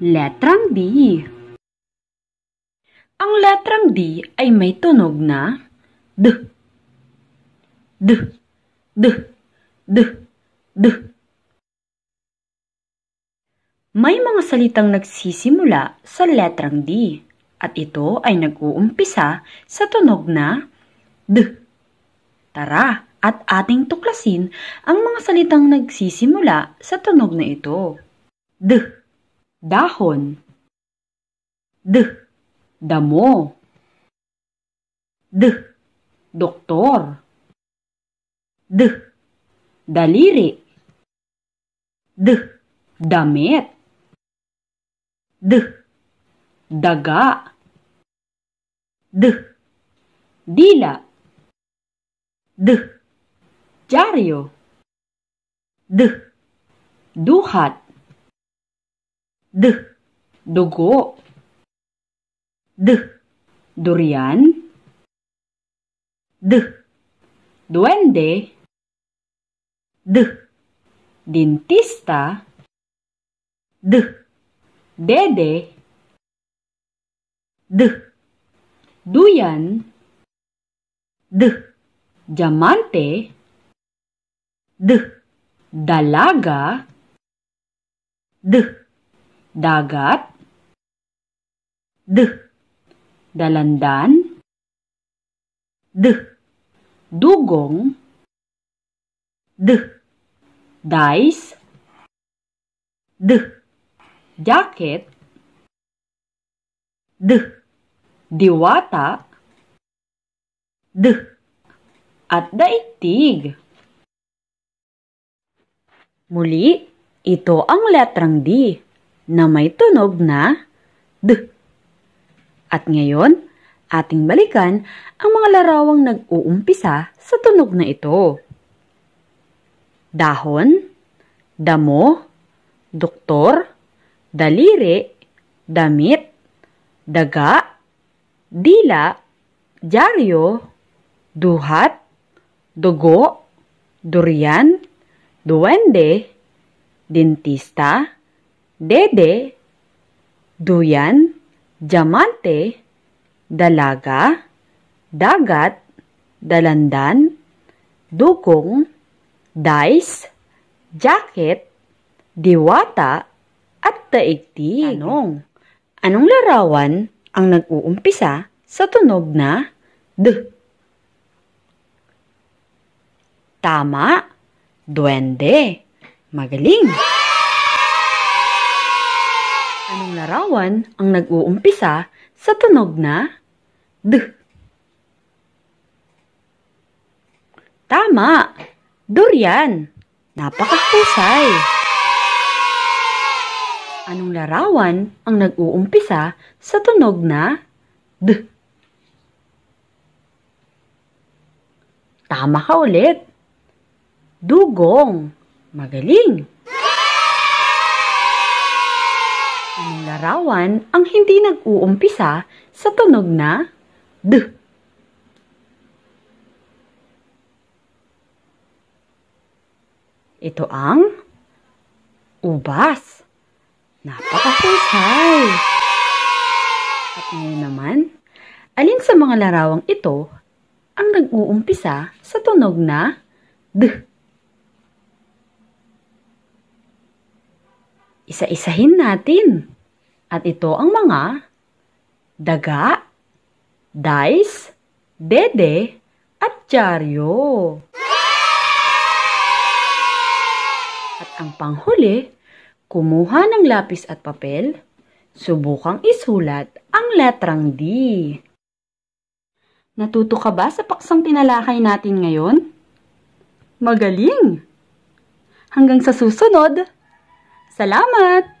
Letrang D. Ang letrang D ay may tunog na D. D. D. D. D. May mga salitang nagsisimula sa letrang D at ito ay nag-uumpisa sa tunog na D. Tara at ating tuklasin ang mga salitang nagsisimula sa tunog na ito. D dahon d damo d doktor d daliri d damit d daga d dila d dyaryo d duhat D. Dugo. D. Durian. D. Duende. D. Dentista. D. Dede. D. Duyan. D. Jamante. D. Dalaga. D dagat, d, dalandan, d, dugong, d, dice, d, jacket, d, diwata, d, at daigtig. Muli, ito ang letrang D na may tunog na D. At ngayon, ating balikan ang mga larawang nag-uumpisa sa tunog na ito. Dahon, damo, doktor, daliri, damit, daga, dila, dyaryo, duhat, dugo, durian, duwende, dentista, dede, duyan, diamante, dalaga, dagat, dalandan, dugong, dice, jacket, diwata, at taigtig. Anong? anong larawan ang nag-uumpisa sa tunog na d? Tama, duwende. Magaling! larawan ang nag-uumpisa sa tunog na D. Tama! Durian! Napakahusay! Anong larawan ang nag-uumpisa sa tunog na D? Tama ka ulit! Dugong! Magaling! larawan ang hindi nag-uumpisa sa tunog na D. Ito ang ubas. Napakahusay! At ngayon naman, alin sa mga larawang ito ang nag-uumpisa sa tunog na D? Isa-isahin natin. At ito ang mga daga, dice, dede, at tsaryo. At ang panghuli, kumuha ng lapis at papel, subukang isulat ang letrang D. Natuto ka ba sa paksang tinalakay natin ngayon? Magaling! Hanggang sa susunod! Salamat!